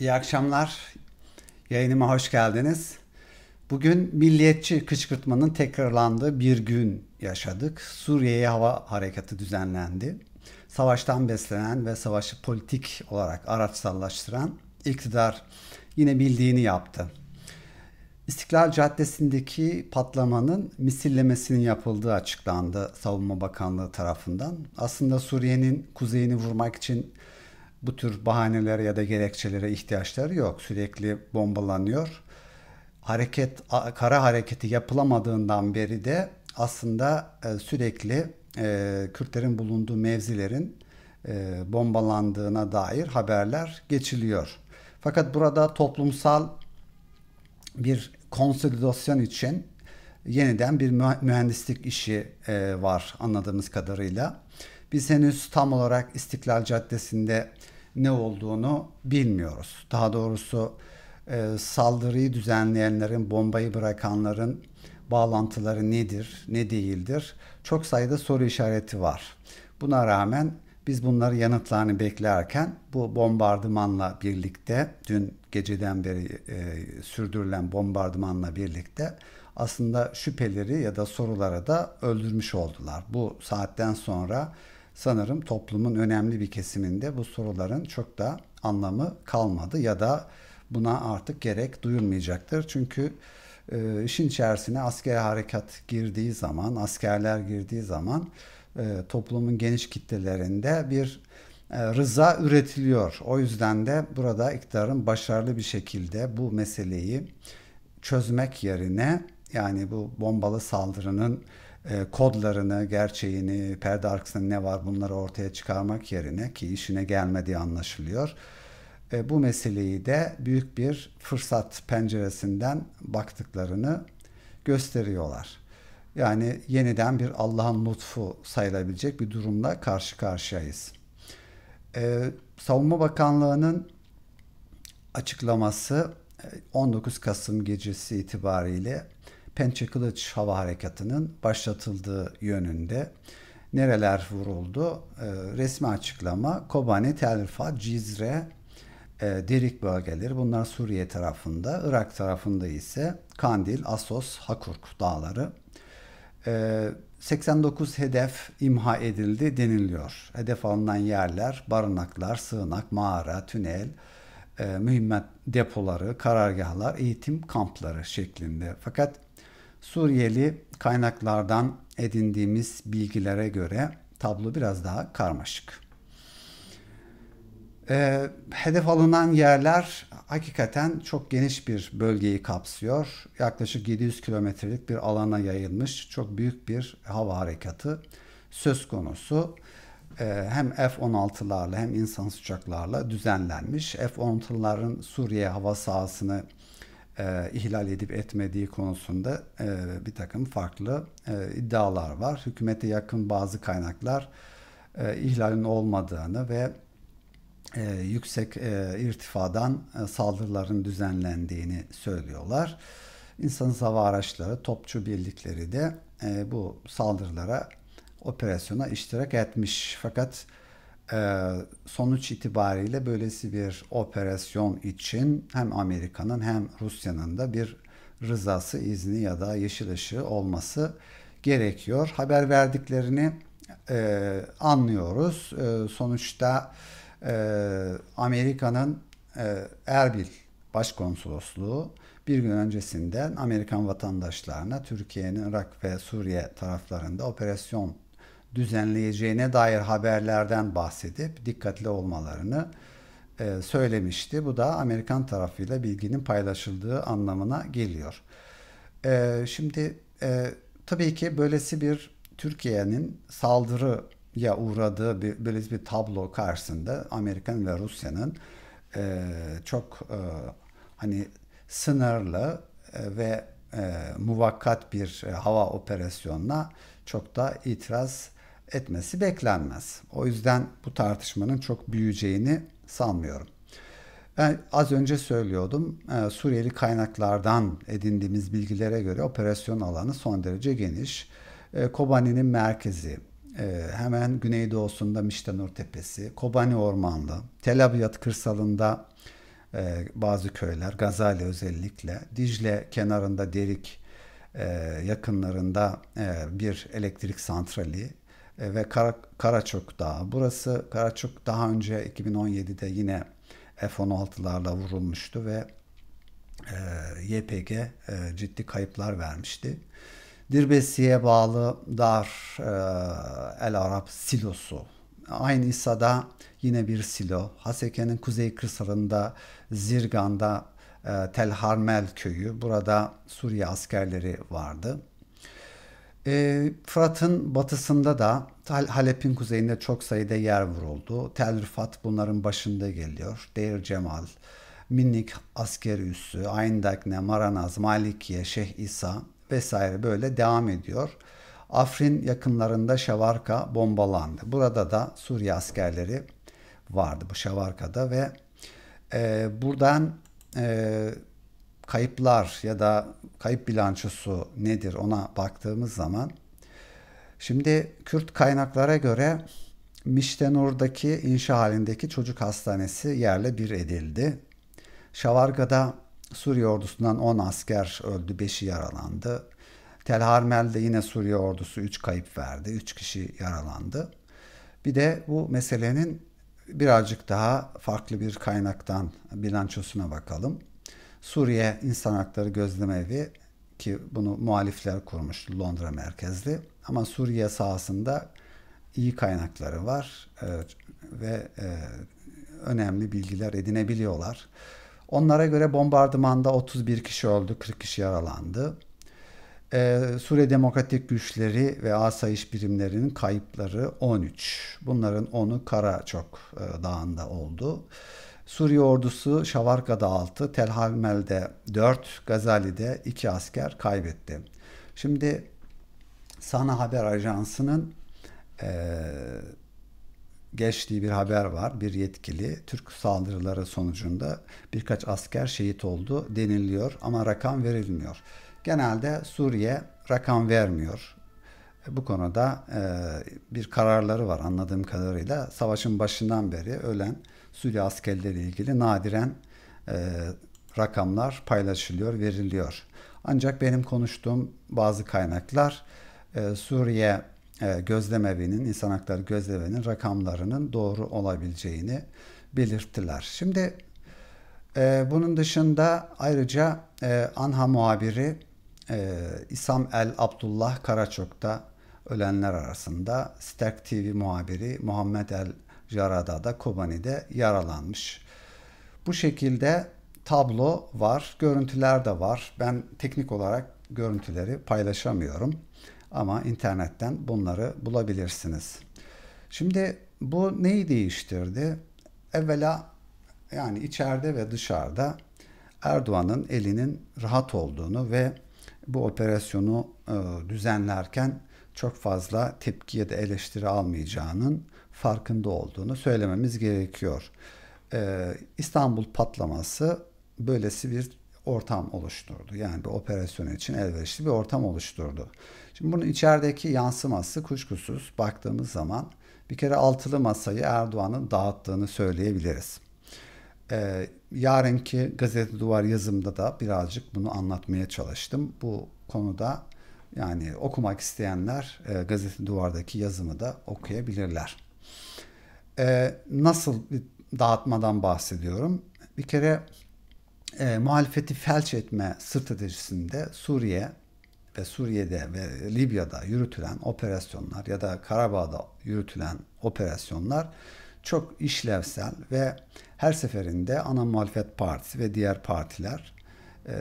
İyi akşamlar. Yayınıma hoş geldiniz. Bugün milliyetçi kışkırtmanın tekrarlandığı bir gün yaşadık. Suriye'ye hava harekatı düzenlendi. Savaştan beslenen ve savaşı politik olarak araçsallaştıran iktidar yine bildiğini yaptı. İstiklal Caddesi'ndeki patlamanın misillemesinin yapıldığı açıklandı Savunma Bakanlığı tarafından. Aslında Suriye'nin kuzeyini vurmak için bu tür bahanelere ya da gerekçelere ihtiyaçları yok. Sürekli bombalanıyor. Hareket kara hareketi yapılamadığından beri de aslında e, sürekli e, Kürtlerin bulunduğu mevzilerin e, bombalandığına dair haberler geçiliyor. Fakat burada toplumsal bir konsolidasyon için yeniden bir mühendislik işi var anladığımız kadarıyla. Biz henüz tam olarak İstiklal Caddesi'nde ne olduğunu bilmiyoruz. Daha doğrusu e, saldırıyı düzenleyenlerin, bombayı bırakanların bağlantıları nedir, ne değildir? Çok sayıda soru işareti var. Buna rağmen biz bunları yanıtlarını beklerken bu bombardımanla birlikte dün geceden beri e, sürdürülen bombardımanla birlikte aslında şüpheleri ya da sorulara da öldürmüş oldular. Bu saatten sonra sanırım toplumun önemli bir kesiminde bu soruların çok da anlamı kalmadı ya da buna artık gerek duyulmayacaktır. Çünkü e, işin içerisine asker harekat girdiği zaman, askerler girdiği zaman e, toplumun geniş kitlelerinde bir e, rıza üretiliyor. O yüzden de burada iktidarın başarılı bir şekilde bu meseleyi çözmek yerine yani bu bombalı saldırının e, kodlarını, gerçeğini, perde arkasında ne var bunları ortaya çıkarmak yerine ki işine gelmediği anlaşılıyor. E, bu meseleyi de büyük bir fırsat penceresinden baktıklarını gösteriyorlar. Yani yeniden bir Allah'ın lütfu sayılabilecek bir durumla karşı karşıyayız. E, Savunma Bakanlığı'nın açıklaması 19 Kasım gecesi itibariyle Pençe Kılıç Hava Harekatı'nın başlatıldığı yönünde nereler vuruldu? Ee, resmi açıklama Kobani, Tel Rifah, Cizre, e, Derik bölgeleri bunlar Suriye tarafında. Irak tarafında ise Kandil, Asos, Hakurk dağları. 89 ee, hedef imha edildi deniliyor. Hedef alınan yerler barınaklar, sığınak, mağara, tünel, e, mühimmat depoları, karargahlar, eğitim kampları şeklinde. Fakat Suriyeli kaynaklardan edindiğimiz bilgilere göre tablo biraz daha karmaşık. E, hedef alınan yerler hakikaten çok geniş bir bölgeyi kapsıyor. Yaklaşık 700 kilometrelik bir alana yayılmış çok büyük bir hava harekatı söz konusu. E, hem F-16'larla hem insansız uçaklarla düzenlenmiş. F-16'ların Suriye hava sahasını e, ihlal edip etmediği konusunda e, bir takım farklı e, iddialar var. Hükümete yakın bazı kaynaklar e, ihlalin olmadığını ve e, yüksek e, irtifadan e, saldırıların düzenlendiğini söylüyorlar. İnsan hava araçları, topçu birlikleri de e, bu saldırılara, operasyona iştirak etmiş. Fakat ee, sonuç itibariyle böylesi bir operasyon için hem Amerika'nın hem Rusya'nın da bir rızası, izni ya da yeşil ışığı olması gerekiyor. Haber verdiklerini e, anlıyoruz. E, sonuçta e, Amerika'nın e, Erbil Başkonsolosluğu bir gün öncesinden Amerikan vatandaşlarına Türkiye'nin Irak ve Suriye taraflarında operasyon düzenleyeceğine dair haberlerden bahsedip dikkatli olmalarını e, söylemişti. Bu da Amerikan tarafıyla bilginin paylaşıldığı anlamına geliyor. E, şimdi e, tabii ki böylesi bir Türkiye'nin saldırıya uğradığı bir, böylesi bir tablo karşısında Amerikan ve Rusya'nın çok hani sınırlı ve e, muvakkat bir e, hava operasyonuna çok da itiraz etmesi beklenmez. O yüzden bu tartışmanın çok büyüyeceğini sanmıyorum. Ben az önce söylüyordum e, Suriyeli kaynaklardan edindiğimiz bilgilere göre operasyon alanı son derece geniş. E, Kobani'nin merkezi, e, hemen güneydoğusunda Miştanur Tepesi, Kobani Ormanlı, Tel Abyad kırsalında bazı köyler, Gazali özellikle, Dicle kenarında Derik yakınlarında bir elektrik santrali, e, ve Kara, Karaçok Dağı. Burası Karaçok daha önce 2017'de yine F-16'larla vurulmuştu ve e, YPG e, ciddi kayıplar vermişti. Dirbesi'ye bağlı Dar e, El Arab silosu. Aynı İsa'da yine bir silo. Haseke'nin kuzey kırsalında Zirgan'da e, Tel Harmel köyü. Burada Suriye askerleri vardı. E, Fırat'ın batısında da Halep'in kuzeyinde çok sayıda yer vuruldu. Tel Rifat bunların başında geliyor. Deir Cemal, Minnik asker üssü, Ayndakne, Maranaz, Malikiye, Şeyh İsa vesaire böyle devam ediyor. Afrin yakınlarında Şavarka bombalandı. Burada da Suriye askerleri vardı bu Şavarka'da ve e, buradan e, kayıplar ya da kayıp bilançosu nedir ona baktığımız zaman şimdi Kürt kaynaklara göre Miştenur'daki inşa halindeki çocuk hastanesi yerle bir edildi. Şavarga'da Suriye ordusundan 10 asker öldü, 5'i yaralandı. Telharmel'de yine Suriye ordusu 3 kayıp verdi, 3 kişi yaralandı. Bir de bu meselenin birazcık daha farklı bir kaynaktan bilançosuna bakalım. Suriye İnsan Hakları Gözleme Evi ki bunu muhalifler kurmuş Londra merkezli ama Suriye sahasında iyi kaynakları var ve e, önemli bilgiler edinebiliyorlar. Onlara göre bombardımanda 31 kişi öldü, 40 kişi yaralandı. Ee, Suriye Demokratik Güçleri ve asayiş birimlerinin kayıpları 13. Bunların 10'u Karaçok e, Dağı'nda oldu. Suriye ordusu Şavarka'da 6, Tel Halmel'de 4, Gazali'de 2 asker kaybetti. Şimdi Sana Haber Ajansı'nın e, geçtiği bir haber var. Bir yetkili Türk saldırıları sonucunda birkaç asker şehit oldu deniliyor ama rakam verilmiyor. Genelde Suriye rakam vermiyor bu konuda e, bir kararları var anladığım kadarıyla. Savaşın başından beri ölen Suriye askerleri ilgili nadiren e, rakamlar paylaşılıyor, veriliyor. Ancak benim konuştuğum bazı kaynaklar e, Suriye e, Gözlemevi'nin, İnsan Hakları Gözlemevi'nin rakamlarının doğru olabileceğini belirttiler. Şimdi e, bunun dışında ayrıca e, ANHA muhabiri e, İsam El Abdullah Karaçok da Ölenler arasında Sterk TV muhabiri Muhammed El Jarada da Kobani'de yaralanmış. Bu şekilde tablo var, görüntüler de var. Ben teknik olarak görüntüleri paylaşamıyorum ama internetten bunları bulabilirsiniz. Şimdi bu neyi değiştirdi? Evvela yani içeride ve dışarıda Erdoğan'ın elinin rahat olduğunu ve bu operasyonu e, düzenlerken çok fazla tepki ya da eleştiri almayacağının farkında olduğunu söylememiz gerekiyor. Ee, İstanbul patlaması böylesi bir ortam oluşturdu. Yani bir operasyon için elverişli bir ortam oluşturdu. Şimdi bunun içerideki yansıması kuşkusuz baktığımız zaman bir kere altılı masayı Erdoğan'ın dağıttığını söyleyebiliriz. Ee, yarınki gazete duvar yazımda da birazcık bunu anlatmaya çalıştım. Bu konuda yani okumak isteyenler e, gazete duvardaki yazımı da okuyabilirler. E, nasıl bir dağıtmadan bahsediyorum? Bir kere e, muhalefeti felç etme stratejisinde Suriye ve Suriye'de ve Libya'da yürütülen operasyonlar ya da Karabağ'da yürütülen operasyonlar çok işlevsel ve her seferinde ana muhalefet partisi ve diğer partiler e,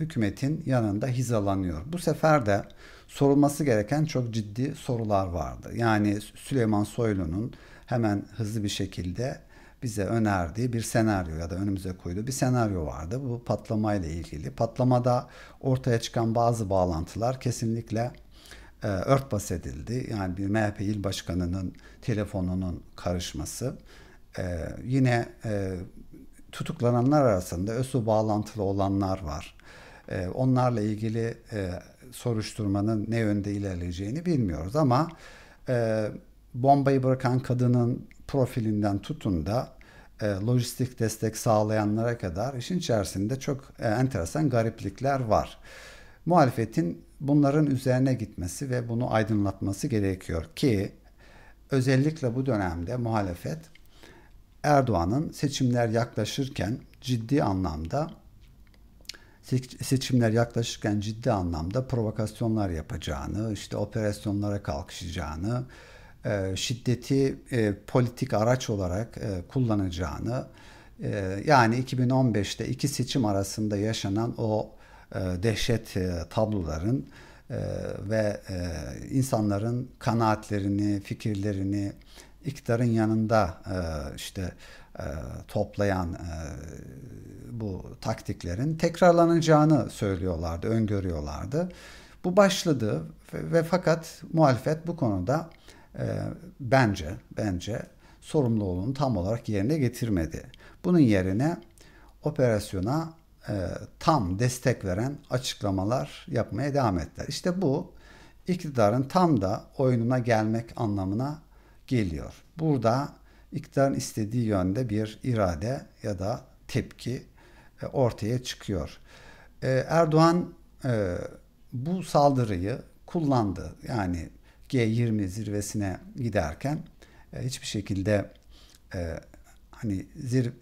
hükümetin yanında hizalanıyor. Bu sefer de sorulması gereken çok ciddi sorular vardı. Yani Süleyman Soylu'nun hemen hızlı bir şekilde bize önerdiği bir senaryo ya da önümüze koyduğu bir senaryo vardı. Bu patlamayla ilgili. Patlamada ortaya çıkan bazı bağlantılar kesinlikle e, örtbas edildi. Yani bir MHP il başkanının telefonunun karışması, e, yine e, Tutuklananlar arasında ösu bağlantılı olanlar var. E, onlarla ilgili e, soruşturmanın ne yönde ilerleyeceğini bilmiyoruz ama e, bombayı bırakan kadının profilinden tutun da e, lojistik destek sağlayanlara kadar işin içerisinde çok e, enteresan gariplikler var. Muhalefetin bunların üzerine gitmesi ve bunu aydınlatması gerekiyor ki özellikle bu dönemde muhalefet Erdoğan'ın seçimler yaklaşırken ciddi anlamda seçimler yaklaşırken ciddi anlamda provokasyonlar yapacağını, işte operasyonlara kalkışacağını, e, şiddeti e, politik araç olarak e, kullanacağını, yani 2015'te iki seçim arasında yaşanan o dehşet tabloların ve insanların kanaatlerini, fikirlerini, iktidarın yanında e, işte e, toplayan e, bu taktiklerin tekrarlanacağını söylüyorlardı, öngörüyorlardı. Bu başladı ve, ve fakat muhalefet bu konuda e, bence bence sorumluluğunu tam olarak yerine getirmedi. Bunun yerine operasyona e, tam destek veren açıklamalar yapmaya devam ettiler. İşte bu iktidarın tam da oyununa gelmek anlamına geliyor. Burada iktidarın istediği yönde bir irade ya da tepki e, ortaya çıkıyor. E, Erdoğan e, bu saldırıyı kullandı. Yani G20 zirvesine giderken hiçbir şekilde hani zir,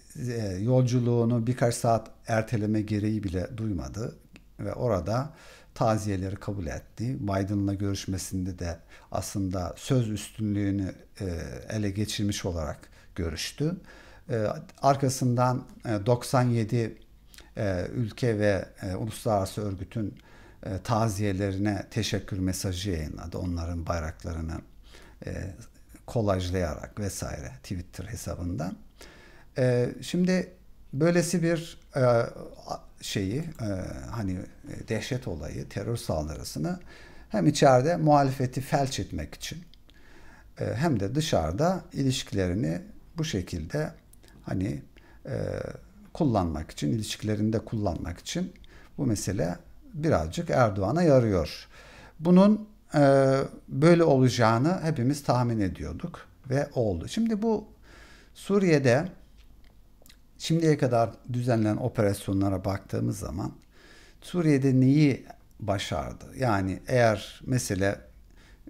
yolculuğunu birkaç saat erteleme gereği bile duymadı ve orada taziyeleri kabul etti. Biden'la görüşmesinde de aslında söz üstünlüğünü e, ele geçirmiş olarak görüştü. E, arkasından 97 e, ülke ve uluslararası örgütün taziyelerine teşekkür mesajı yayınladı. Onların bayraklarını kolajlayarak vesaire Twitter hesabından. Şimdi Böylesi bir e, şeyi e, hani e, dehşet olayı, terör saldırısını hem içeride muhalefeti felç etmek için e, hem de dışarıda ilişkilerini bu şekilde hani e, kullanmak için, ilişkilerinde kullanmak için bu mesele birazcık Erdoğan'a yarıyor. Bunun e, böyle olacağını hepimiz tahmin ediyorduk ve oldu. Şimdi bu Suriye'de Şimdiye kadar düzenlenen operasyonlara baktığımız zaman Suriye'de neyi başardı? Yani eğer mesele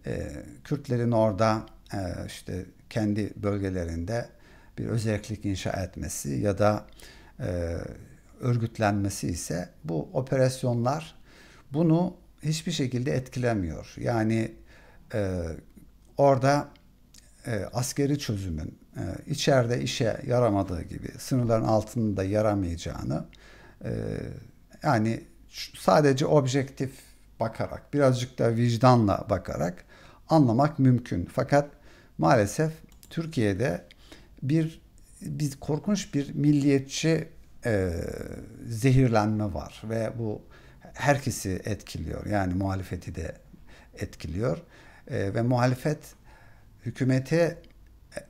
e, Kürtlerin orada e, işte kendi bölgelerinde bir özellik inşa etmesi ya da e, örgütlenmesi ise bu operasyonlar bunu hiçbir şekilde etkilemiyor. Yani e, orada e, askeri çözümün e, içeride işe yaramadığı gibi sınırların altında yaramayacağını e, yani sadece objektif bakarak birazcık da vicdanla bakarak anlamak mümkün. Fakat maalesef Türkiye'de bir biz korkunç bir milliyetçi e, zehirlenme var ve bu herkesi etkiliyor. Yani muhalefeti de etkiliyor. E, ve muhalefet hükümete e,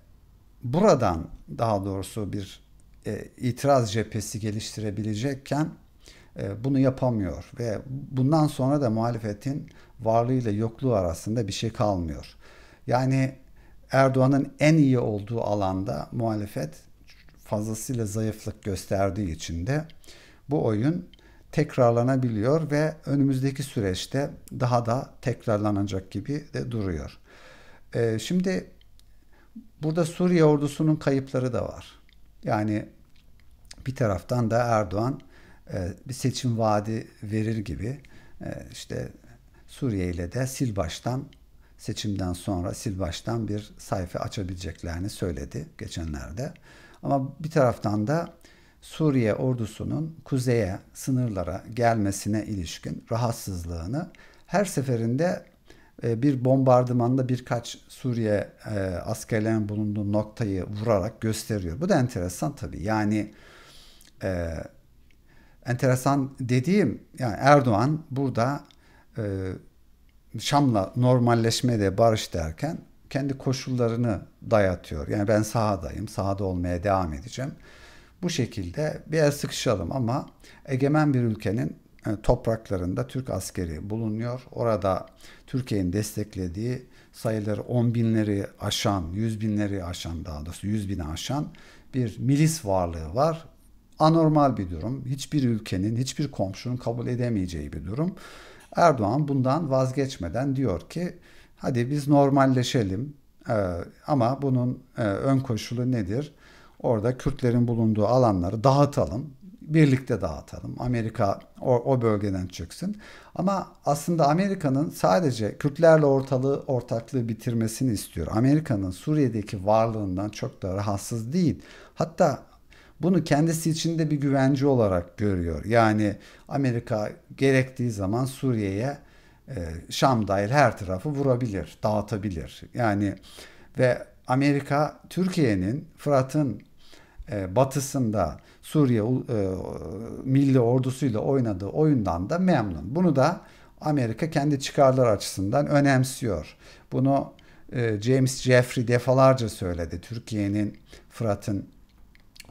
buradan daha doğrusu bir e, itiraz cephesi geliştirebilecekken e, bunu yapamıyor ve bundan sonra da muhalefetin varlığıyla yokluğu arasında bir şey kalmıyor. Yani Erdoğan'ın en iyi olduğu alanda muhalefet fazlasıyla zayıflık gösterdiği için de bu oyun tekrarlanabiliyor ve önümüzdeki süreçte daha da tekrarlanacak gibi de duruyor. E, şimdi burada Suriye ordusunun kayıpları da var. Yani bir taraftan da Erdoğan e, bir seçim vaadi verir gibi e, işte Suriye ile de sil baştan seçimden sonra sil baştan bir sayfa açabileceklerini söyledi geçenlerde. Ama bir taraftan da Suriye ordusunun kuzeye, sınırlara gelmesine ilişkin rahatsızlığını her seferinde e, bir bombardımanda birkaç Suriye e, askerlerin bulunduğu noktayı vurarak gösteriyor. Bu da enteresan tabii. Yani e, enteresan dediğim yani Erdoğan burada Şam'la normalleşme de barış derken kendi koşullarını dayatıyor. Yani ben sahadayım, sahada olmaya devam edeceğim. Bu şekilde bir el sıkışalım ama egemen bir ülkenin e, topraklarında Türk askeri bulunuyor. Orada Türkiye'nin desteklediği sayıları on binleri aşan, yüz binleri aşan daha doğrusu yüz bini aşan bir milis varlığı var. Anormal bir durum. Hiçbir ülkenin, hiçbir komşunun kabul edemeyeceği bir durum. Erdoğan bundan vazgeçmeden diyor ki hadi biz normalleşelim ee, ama bunun e, ön koşulu nedir? Orada Kürtlerin bulunduğu alanları dağıtalım birlikte dağıtalım. Amerika o, o bölgeden çıksın. Ama aslında Amerika'nın sadece Kürtlerle ortalığı ortaklığı bitirmesini istiyor. Amerika'nın Suriye'deki varlığından çok da rahatsız değil. Hatta bunu kendisi için de bir güvence olarak görüyor. Yani Amerika gerektiği zaman Suriye'ye e, Şam dahil her tarafı vurabilir, dağıtabilir. Yani ve Amerika Türkiye'nin Fırat'ın e, batısında Suriye e, milli ordusuyla oynadığı oyundan da memnun. Bunu da Amerika kendi çıkarları açısından önemsiyor. Bunu e, James Jeffrey defalarca söyledi. Türkiye'nin Fırat'ın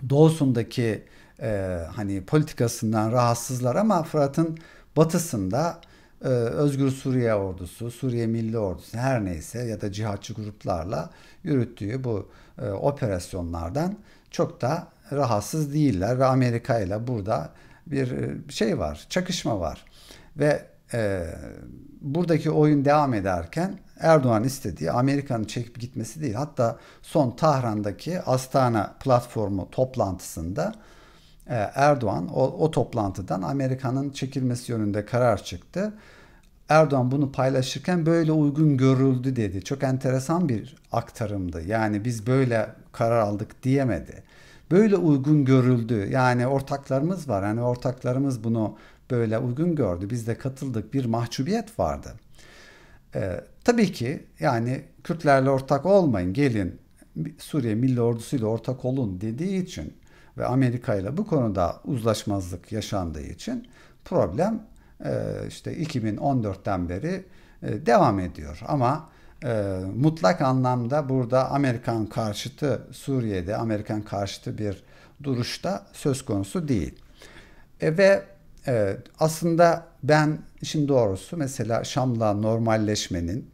doğusundaki e, hani politikasından rahatsızlar ama Fırat'ın batısında e, Özgür Suriye Ordusu, Suriye Milli Ordusu her neyse ya da cihatçı gruplarla yürüttüğü bu e, operasyonlardan çok da rahatsız değiller ve Amerika ile burada bir e, şey var, çakışma var. Ve e, buradaki oyun devam ederken Erdoğan istediği Amerika'nın çekip gitmesi değil. Hatta son Tahran'daki Astana platformu toplantısında e, Erdoğan o, o toplantıdan Amerika'nın çekilmesi yönünde karar çıktı. Erdoğan bunu paylaşırken böyle uygun görüldü dedi. Çok enteresan bir aktarımdı. Yani biz böyle karar aldık diyemedi böyle uygun görüldü. Yani ortaklarımız var. Yani ortaklarımız bunu böyle uygun gördü. Biz de katıldık. Bir mahcubiyet vardı. Ee, tabii ki yani Kürtlerle ortak olmayın. Gelin Suriye Milli Ordusu ile ortak olun dediği için ve Amerika ile bu konuda uzlaşmazlık yaşandığı için problem e, işte 2014'ten beri e, devam ediyor. Ama e, mutlak anlamda burada Amerikan karşıtı Suriye'de Amerikan karşıtı bir duruşta söz konusu değil. E, ve e, aslında ben işin doğrusu mesela Şam'la normalleşmenin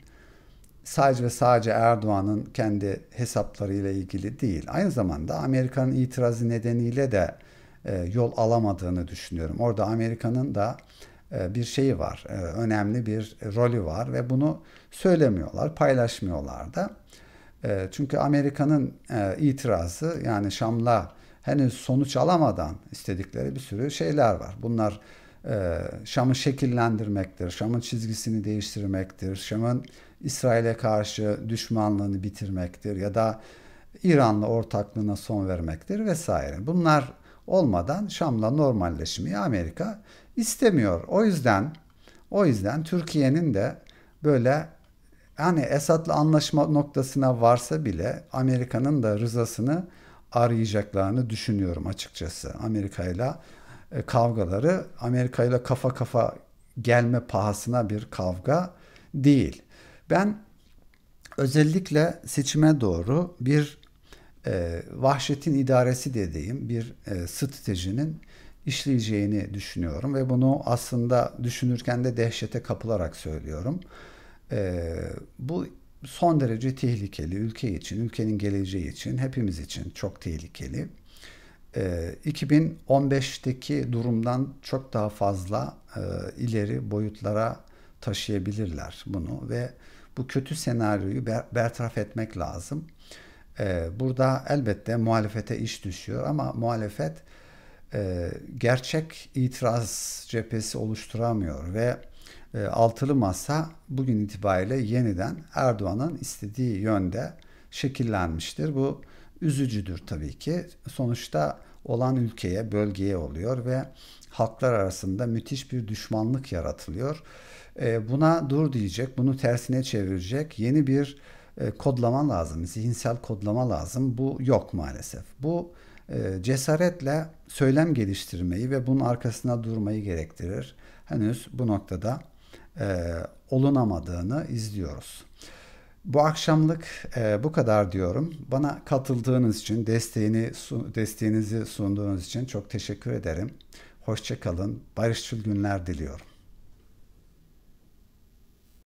sadece ve sadece Erdoğan'ın kendi hesaplarıyla ilgili değil. Aynı zamanda Amerika'nın itirazı nedeniyle de e, yol alamadığını düşünüyorum. Orada Amerika'nın da e, bir şeyi var. E, önemli bir rolü var ve bunu söylemiyorlar, paylaşmıyorlar da. E, çünkü Amerika'nın itirazı yani Şam'la henüz sonuç alamadan istedikleri bir sürü şeyler var. Bunlar Şam'ı şekillendirmektir, Şam'ın çizgisini değiştirmektir, Şam'ın İsrail'e karşı düşmanlığını bitirmektir ya da İran'la ortaklığına son vermektir vesaire. Bunlar olmadan Şam'la normalleşmeyi Amerika istemiyor. O yüzden o yüzden Türkiye'nin de böyle yani Esad'la anlaşma noktasına varsa bile Amerika'nın da rızasını arayacaklarını düşünüyorum açıkçası. Amerika ile kavgaları Amerika ile kafa kafa gelme pahasına bir kavga değil. Ben özellikle seçime doğru bir e, vahşetin idaresi dediğim bir e, stratejinin işleyeceğini düşünüyorum ve bunu aslında düşünürken de dehşete kapılarak söylüyorum. E, bu son derece tehlikeli ülke için, ülkenin geleceği için, hepimiz için çok tehlikeli. E, 2015'teki durumdan çok daha fazla e, ileri boyutlara taşıyabilirler bunu ve bu kötü senaryoyu ber, bertaraf etmek lazım. Ee, burada elbette muhalefete iş düşüyor ama muhalefet e, gerçek itiraz cephesi oluşturamıyor ve e, altılı masa bugün itibariyle yeniden Erdoğan'ın istediği yönde şekillenmiştir. Bu üzücüdür tabii ki. Sonuçta olan ülkeye, bölgeye oluyor ve halklar arasında müthiş bir düşmanlık yaratılıyor. E, buna dur diyecek, bunu tersine çevirecek yeni bir e, kodlama lazım, zihinsel kodlama lazım. Bu yok maalesef. Bu e, cesaretle söylem geliştirmeyi ve bunun arkasına durmayı gerektirir. Henüz bu noktada e, olunamadığını izliyoruz. Bu akşamlık e, bu kadar diyorum. Bana katıldığınız için, desteğini desteğinizi sunduğunuz için çok teşekkür ederim. Hoşçakalın, barışçıl günler diliyorum.